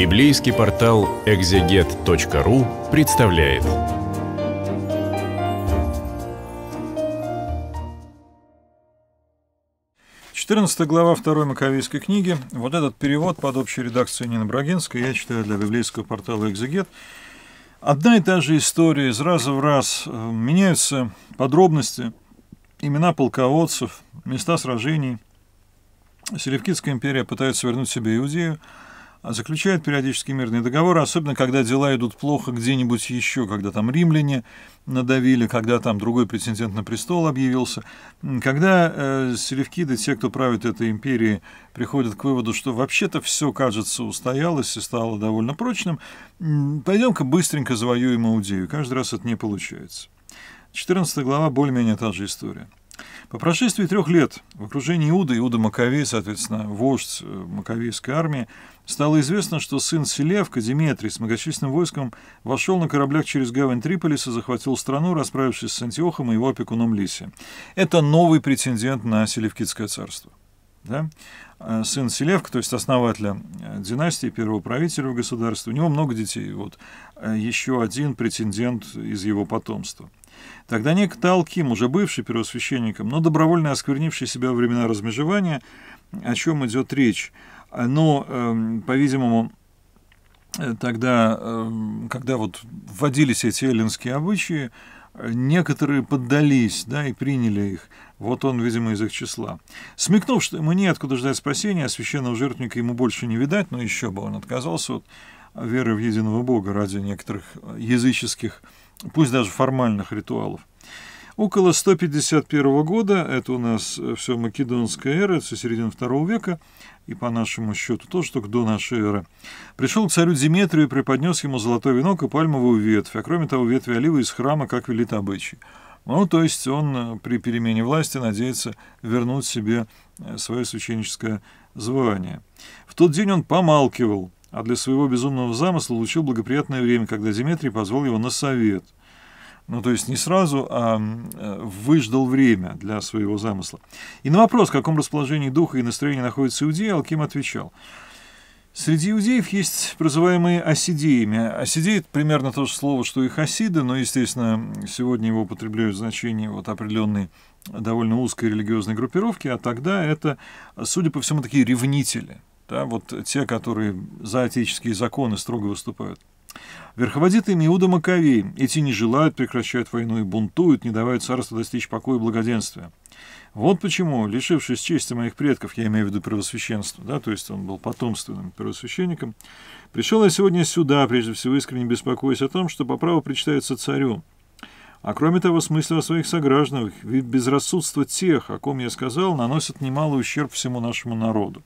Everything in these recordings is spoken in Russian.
Библейский портал экзегет.ру представляет. Четырнадцатая глава второй Маковейской книги. Вот этот перевод под общей редакцией Нины Брагинской я читаю для библейского портала «Экзегет». Одна и та же история из раза в раз. Э, меняются подробности, имена полководцев, места сражений. Селевкидская империя пытается вернуть себе Иудею – а заключают периодически мирные договоры, особенно когда дела идут плохо где-нибудь еще, когда там римляне надавили, когда там другой претендент на престол объявился, когда э, селевкиды, те, кто правит этой империей, приходят к выводу, что вообще-то все, кажется, устоялось и стало довольно прочным, пойдем-ка быстренько завоюем Иудею. Каждый раз это не получается. 14 глава более-менее та же история. По прошествии трех лет в окружении Иуда, Иуда Маковей, соответственно, вождь э, Маковейской армии, стало известно, что сын Селевка, Диметрий, с многочисленным войском вошел на кораблях через гавань Триполиса, захватил страну, расправившись с Антиохом и его опекуном Лисием. Это новый претендент на Селевкидское царство. Да? А сын Селевка, то есть основателя э, династии, первого правителя в государстве, у него много детей. Вот э, еще один претендент из его потомства. Тогда некто Алким, уже бывший первосвященником, но добровольно осквернивший себя во времена размежевания, о чем идет речь. Но, эм, по-видимому, э, тогда, эм, когда вот вводились эти эллинские обычаи, некоторые поддались да, и приняли их. Вот он, видимо, из их числа. Смекнув, что ему неоткуда ждать спасения, а священного жертвника ему больше не видать, но еще бы он отказался от веры в единого Бога ради некоторых э, языческих пусть даже формальных ритуалов. Около 151 года, это у нас э, все македонская эра, все середина второго века, и по нашему счету тоже только до нашей эры, пришел к царю Диметрию и преподнес ему золотой венок и пальмовую ветвь, а кроме того ветви оливы из храма, как велит обычай. Ну, то есть он э, при перемене власти надеется вернуть себе э, свое священническое звание. В тот день он помалкивал – а для своего безумного замысла улучил благоприятное время, когда Диметрий позвал его на совет. Ну, то есть не сразу, а э, выждал время для своего замысла. И на вопрос, в каком расположении духа и настроения находится иудеи, Алким отвечал. Среди иудеев есть прозываемые осидеями. Осидеи – примерно то же слово, что и хасиды, но, естественно, сегодня его употребляют в значении вот определенной довольно узкой религиозной группировки, а тогда это, судя по всему, такие ревнители – да, вот те, которые за отеческие законы строго выступают. Верховодит им Иуда Маковей. Эти не желают, прекращают войну и бунтуют, не давая царству достичь покоя и благоденствия. Вот почему, лишившись чести моих предков, я имею в виду первосвященство, да, то есть он был потомственным первосвященником, пришел я сегодня сюда, прежде всего искренне беспокоясь о том, что по праву причитается царю, а кроме того, смысле о своих согражданах, ведь безрассудство тех, о ком я сказал, наносит немалый ущерб всему нашему народу.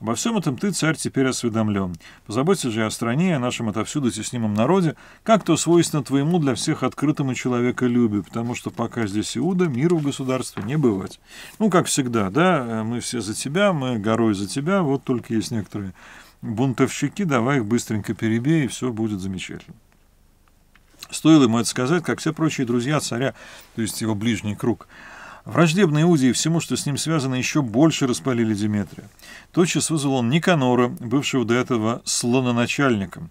Обо всем этом ты, царь, теперь осведомлен. Позаботься же о стране, о нашем отовсюду теснимом народе, как то свойственно твоему для всех открытому человеколюбию, потому что пока здесь Иуда, миру в государстве не бывать. Ну, как всегда, да, э, мы все за тебя, мы горой за тебя, вот только есть некоторые бунтовщики, давай их быстренько перебей, и все будет замечательно. Стоило ему это сказать, как все прочие друзья царя, то есть его ближний круг – Враждебные Иудеи всему, что с ним связано, еще больше распалили Деметрия. Тотчас вызвал он Никанора, бывшего до этого слононачальником.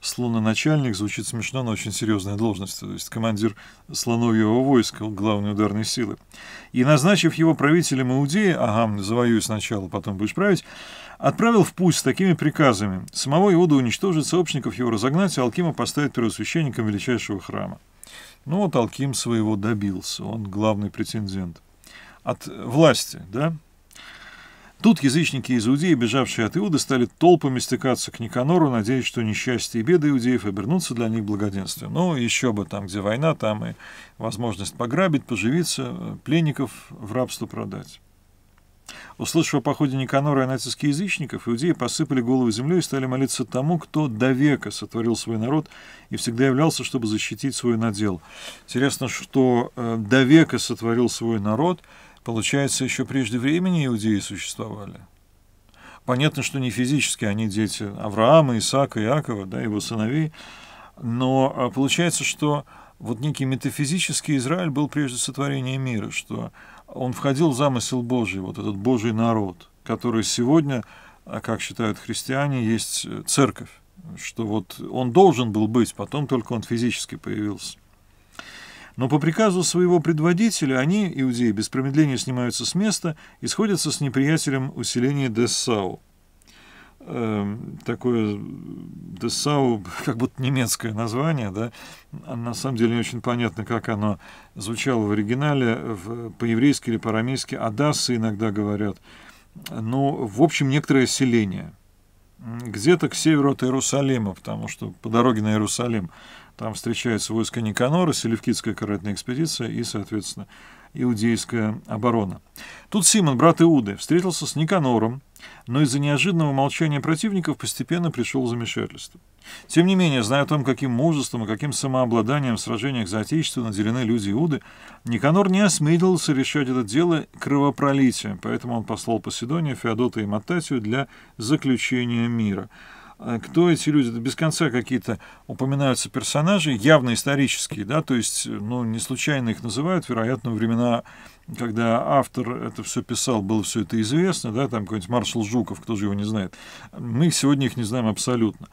Слононачальник звучит смешно, но очень серьезная должность, то есть командир слоновьего войска, главной ударной силы. И, назначив его правителем Иудеи, ага, завоюй сначала, потом будешь править, отправил в путь с такими приказами. Самого Иуда уничтожить, сообщников его разогнать, а Алкима поставить первосвященником величайшего храма. Ну, вот Алким своего добился, он главный претендент. От власти, да? Тут язычники и иудеи, бежавшие от Иуды, стали толпами стекаться к Никанору, надеясь, что несчастье и беды иудеев обернутся для них благоденствием. Ну, еще бы, там, где война, там и возможность пограбить, поживиться, э, пленников в рабство продать. Услышав о походе Никанора и нацистских язычников, иудеи посыпали голову землей и стали молиться тому, кто до века сотворил свой народ и всегда являлся, чтобы защитить свой надел. Интересно, что э, до века сотворил свой народ, получается, еще прежде времени иудеи существовали. Понятно, что не физически они дети Авраама, Исаака, Иакова, да, его сыновей, но э, получается, что вот некий метафизический Израиль был прежде сотворения мира, что он входил в замысел Божий, вот этот Божий народ, который сегодня, а как считают христиане, есть э, церковь, что вот он должен был быть, потом только он физически появился. Но по приказу своего предводителя они, иудеи, без промедления снимаются с места и сходятся с неприятелем усиления Дессау – Эм, такое Десау, как будто немецкое название, да, а на самом деле не очень понятно, как оно звучало в оригинале, по-еврейски или по-арамейски, Адасы иногда говорят, но, ну, в общем, некоторое селение, где-то к северу от Иерусалима, потому что по дороге на Иерусалим там встречается войско Никанора, Селевкидская карательная экспедиция и, соответственно, иудейская оборона. Тут Симон, брат Иуды, встретился с Никанором, но из-за неожиданного молчания противников постепенно пришел в замешательство. Тем не менее, зная о том, каким мужеством и каким самообладанием в сражениях за Отечество наделены люди Иуды, Никанор не осмелился решать это дело кровопролитием, поэтому он послал Поседонию, Феодота и Мататию для заключения мира – а, кто эти люди, это без конца какие-то упоминаются персонажи, явно исторические, да, то есть, ну, не случайно их называют, вероятно, времена, когда автор это все писал, было все это известно, да, там какой-нибудь маршал Жуков, кто же его не знает. Мы сегодня их не знаем абсолютно.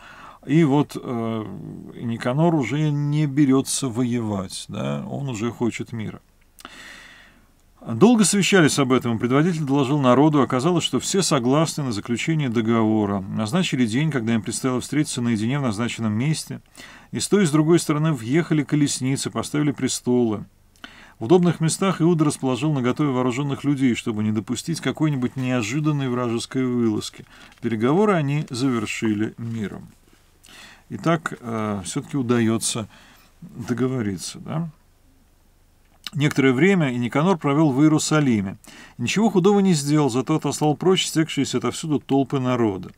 И вот э, Никанор уже не берется воевать, да, он уже хочет мира. Долго совещались об этом, предводитель доложил народу. Оказалось, что все согласны на заключение договора. Назначили день, когда им предстояло встретиться наедине в назначенном месте. И с той и с другой стороны въехали колесницы, поставили престолы. В удобных местах Иуда расположил наготове вооруженных людей, чтобы не допустить какой-нибудь неожиданной вражеской вылазки. Переговоры они завершили миром. Итак, э, все-таки удается договориться, да? Некоторое время и Никанор провел в Иерусалиме. Ничего худого не сделал, зато отослал прочь стекшиеся отовсюду толпы народа.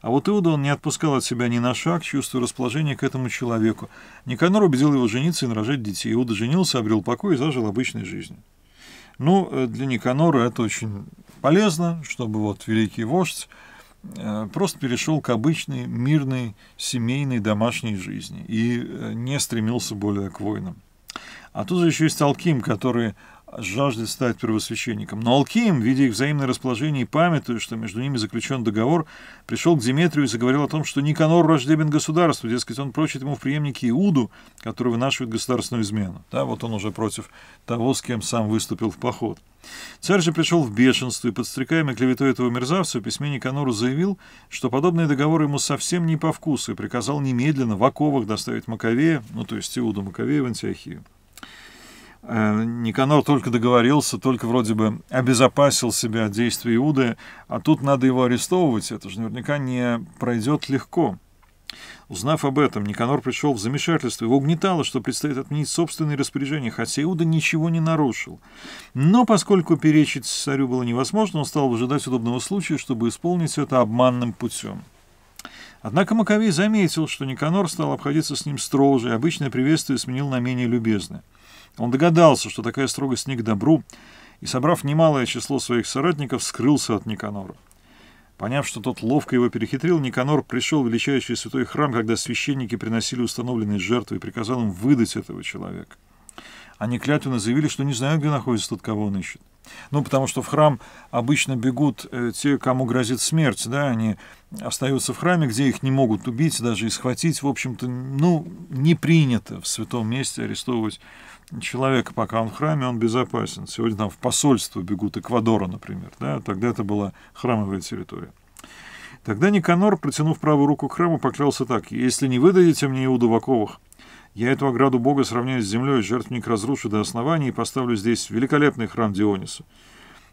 А вот Иуда он не отпускал от себя ни на шаг, чувствуя расположение к этому человеку. Никанор убедил его жениться и нарожать детей. Иуда женился, обрел покой и зажил обычной жизнью. Ну, э, для Никанора это очень полезно, чтобы вот великий вождь э, просто перешел к обычной, мирной, семейной, домашней жизни и э, не стремился более к войнам. А тут же еще есть алким, которые жаждет стать первосвященником. Но Алким, видя их взаимное расположение и памятуя, что между ними заключен договор, пришел к Диметрию и заговорил о том, что Никанор враждебен государству, дескать, он прочит ему в преемнике Иуду, который вынашивает государственную измену. Да, вот он уже против того, с кем сам выступил в поход. Царь же пришел в бешенство и, подстрекаемый клеветой этого мерзавца, в письме Никанору заявил, что подобные договоры ему совсем не по вкусу и приказал немедленно в оковах доставить Маковея, ну то есть Иуду Маковея в Антиохию. Э, Никанор только договорился, только вроде бы обезопасил себя от действий Иуды, а тут надо его арестовывать, это же наверняка не пройдет легко. Узнав об этом, Никанор пришел в замешательство. Его угнетало, что предстоит отменить собственные распоряжения, хотя Иуда ничего не нарушил. Но поскольку перечить царю было невозможно, он стал выжидать удобного случая, чтобы исполнить это обманным путем. Однако Маковей заметил, что Никанор стал обходиться с ним строже, и обычное приветствие сменил на менее любезное. Он догадался, что такая строгость не к добру, и, собрав немалое число своих соратников, скрылся от Никанора. Поняв, что тот ловко его перехитрил, Никанор пришел в величайший святой храм, когда священники приносили установленные жертвы и приказал им выдать этого человека. Они клятвенно заявили, что не знают, где находится тот, кого он ищет. Ну, потому что в храм обычно бегут э, те, кому грозит смерть, да, они остаются в храме, где их не могут убить, даже и схватить. В общем-то, ну, не принято в святом месте арестовывать человека, пока он в храме, он безопасен. Сегодня там в посольство бегут Эквадора, например, да, тогда это была храмовая территория. Тогда Никанор, протянув правую руку к храму, поклялся так, «Если не выдадите мне Иуду Ваковых, я эту ограду Бога сравняю с землей, жертвенник разрушу до основания и поставлю здесь великолепный храм Диониса.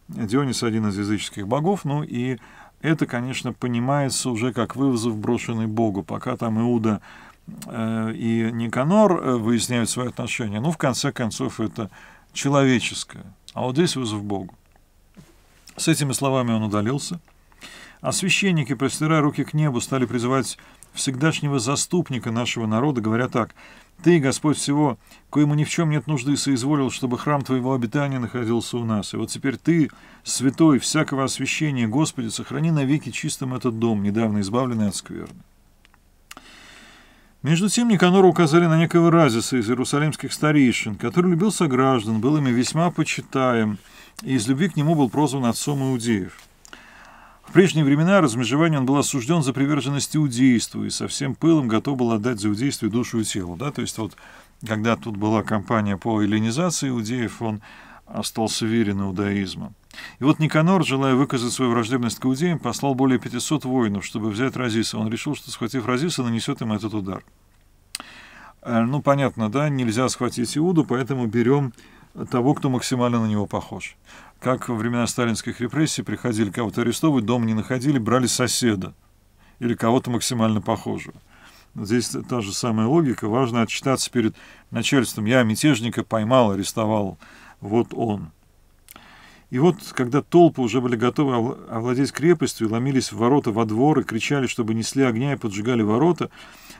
Дионис – один из языческих богов, ну и это, конечно, понимается уже как вызов, брошенный Богу, пока там Иуда э, и Никанор э, выясняют свои отношения. Ну, в конце концов, это человеческое. А вот здесь вызов Богу. С этими словами он удалился. А священники, простирая руки к небу, стали призывать всегдашнего заступника нашего народа, говоря так – ты, Господь всего, коему ни в чем нет нужды, соизволил, чтобы храм Твоего обитания находился у нас. И вот теперь Ты, святой всякого освящения, Господи, сохрани навеки чистым этот дом, недавно избавленный от скверны. Между тем Никанору указали на некого Разиса из иерусалимских старейшин, который любил сограждан, был ими весьма почитаем, и из любви к нему был прозван отцом иудеев. В прежние времена размежевание он был осужден за приверженность иудейству и со всем пылом готов был отдать за иудейство душу и тело. Да? То есть вот когда тут была кампания по эллинизации иудеев, он остался верен иудаизму. И вот Никанор, желая выказать свою враждебность к иудеям, послал более 500 воинов, чтобы взять Разиса. Он решил, что, схватив Разиса, нанесет им этот удар. Э, ну, понятно, да, нельзя схватить Иуду, поэтому берем того, кто максимально на него похож. Как во времена сталинских репрессий приходили кого-то арестовывать, дома не находили, брали соседа или кого-то максимально похожего. Здесь та же самая логика. Важно отчитаться перед начальством. Я мятежника поймал, арестовал. Вот он. И вот, когда толпы уже были готовы овладеть крепостью, ломились в ворота во двор и кричали, чтобы несли огня и поджигали ворота,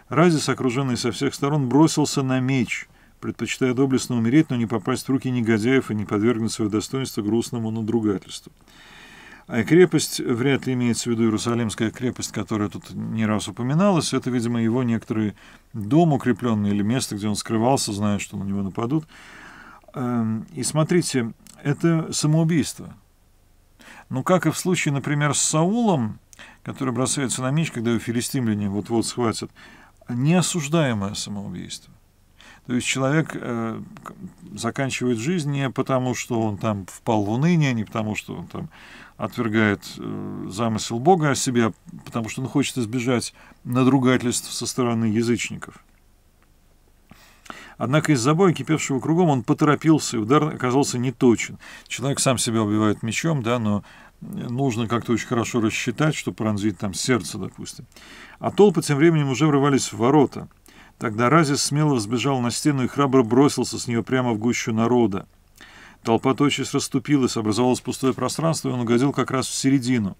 Разис, окруженный со всех сторон, бросился на меч – предпочитая доблестно умереть, но не попасть в руки негодяев и не подвергнуть свое достоинство грустному надругательству. А крепость, вряд ли имеется в виду Иерусалимская крепость, которая тут не раз упоминалась, это, видимо, его некоторый дом укрепленный или место, где он скрывался, зная, что на него нападут. Эм, и смотрите, это самоубийство. но ну, как и в случае, например, с Саулом, который бросается на меч, когда его филистимляне вот-вот схватят, неосуждаемое самоубийство. То есть человек э, заканчивает жизнь не потому, что он там впал в уныние, не потому, что он там отвергает э, замысел Бога о себе, а потому что он хочет избежать надругательств со стороны язычников. Однако из-за боя, кипевшего кругом, он поторопился, и удар оказался неточен. Человек сам себя убивает мечом, да, но нужно как-то очень хорошо рассчитать, чтобы пронзить там сердце, допустим. А толпы тем временем уже врывались в ворота – Тогда Разис смело взбежал на стену и храбро бросился с нее прямо в гущу народа. Толпа тотчас расступилась, образовалось пустое пространство, и он угодил как раз в середину.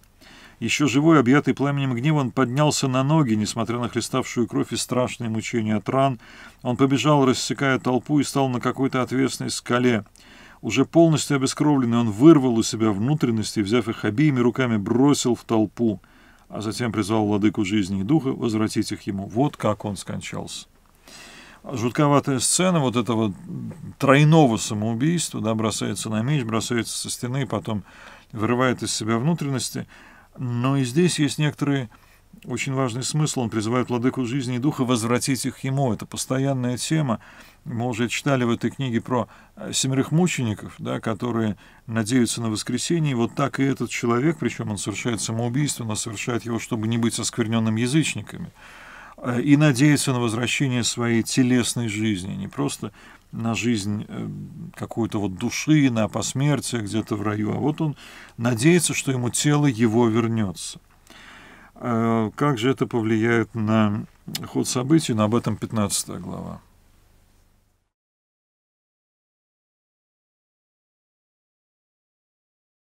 Еще живой, объятый пламенем гнева, он поднялся на ноги, несмотря на хлеставшую кровь и страшные мучения от ран. Он побежал, рассекая толпу, и стал на какой-то отвесной скале. Уже полностью обескровленный, он вырвал у себя внутренности, взяв их обеими руками, бросил в толпу, а затем призвал владыку жизни и духа возвратить их ему. Вот как он скончался жутковатая сцена вот этого тройного самоубийства, да, бросается на меч, бросается со стены, потом вырывает из себя внутренности. Но и здесь есть некоторые очень важный смысл. Он призывает владыку жизни и духа возвратить их ему. Это постоянная тема. Мы уже читали в этой книге про э, семерых мучеников, да, которые надеются на воскресение. И вот так и этот человек, причем он совершает самоубийство, но совершает его, чтобы не быть оскверненным язычниками. Э, и надеяться на возвращение своей телесной жизни, не просто на жизнь э, какой-то вот души, на посмертие где-то в раю, а вот он надеется, что ему тело его вернется. Э, как же это повлияет на ход событий, но ну, об этом 15 глава.